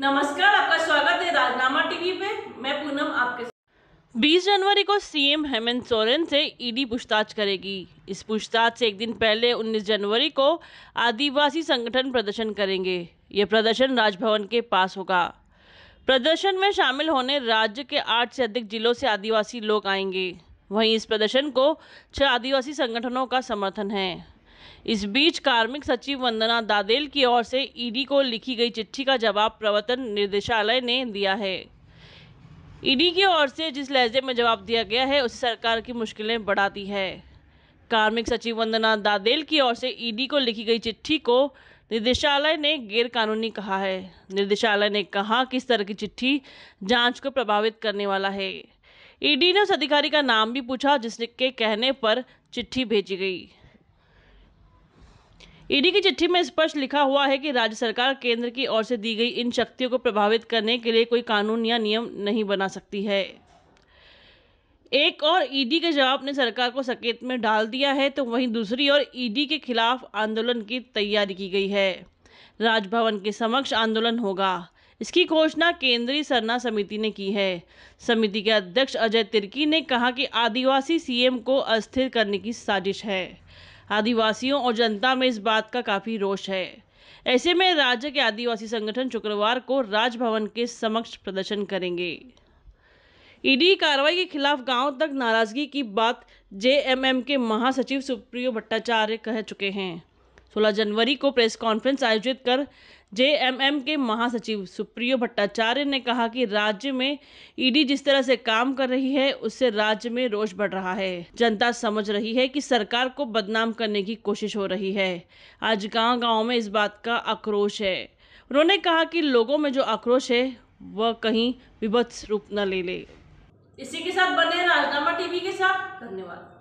नमस्कार आपका स्वागत है राजनामा टीवी पे मैं पूनम आपके बीस जनवरी को सीएम हेमंत सोरेन से ईडी पूछताछ करेगी इस पूछताछ से एक दिन पहले 19 जनवरी को आदिवासी संगठन प्रदर्शन करेंगे ये प्रदर्शन राजभवन के पास होगा प्रदर्शन में शामिल होने राज्य के आठ से अधिक जिलों से आदिवासी लोग आएंगे वहीं इस प्रदर्शन को छह आदिवासी संगठनों का समर्थन है इस बीच कार्मिक सचिव वंदना दादेल की ओर से ईडी को लिखी गई चिट्ठी का जवाब प्रवर्तन निदेशालय ने दिया है ईडी की ओर से जिस लहजे में जवाब दिया गया है उसे सरकार की मुश्किलें बढ़ाती है कार्मिक सचिव वंदना दादेल की ओर से ईडी को लिखी गई चिट्ठी को निदेशालय ने गैरकानूनी कहा है निदेशालय ने कहा कि इस तरह की चिट्ठी जांच को प्रभावित करने वाला है ईडी ने उस अधिकारी का नाम भी पूछा जिसके कहने पर चिट्ठी भेजी गई ईडी की चिट्ठी में स्पष्ट लिखा हुआ है कि राज्य सरकार केंद्र की ओर से दी गई इन शक्तियों को प्रभावित करने के लिए कोई कानून या नियम नहीं बना सकती है एक और ईडी के जवाब ने सरकार को सकेत में डाल दिया है तो वहीं दूसरी ओर ईडी के खिलाफ आंदोलन की तैयारी की गई है राजभवन के समक्ष आंदोलन होगा इसकी घोषणा केंद्रीय सरना समिति ने की है समिति के अध्यक्ष अजय तिर्की ने कहा कि आदिवासी सीएम को अस्थिर करने की साजिश है आदिवासियों और जनता में इस बात का काफ़ी रोष है ऐसे में राज्य के आदिवासी संगठन शुक्रवार को राजभवन के समक्ष प्रदर्शन करेंगे ईडी कार्रवाई के खिलाफ गांव तक नाराजगी की बात जेएमएम के महासचिव सुप्रियो भट्टाचार्य कह चुके हैं 16 जनवरी को प्रेस कॉन्फ्रेंस आयोजित कर जेएमएम के महासचिव सुप्रियो भट्टाचार्य ने कहा कि राज्य में ईडी जिस तरह से काम कर रही है उससे राज्य में रोष बढ़ रहा है जनता समझ रही है कि सरकार को बदनाम करने की कोशिश हो रही है आज गांव गांव में इस बात का आक्रोश है उन्होंने कहा कि लोगों में जो आक्रोश है वह कहीं विभत्स रूप न ले ले इसी के साथ बने राजनामा टीवी के साथ धन्यवाद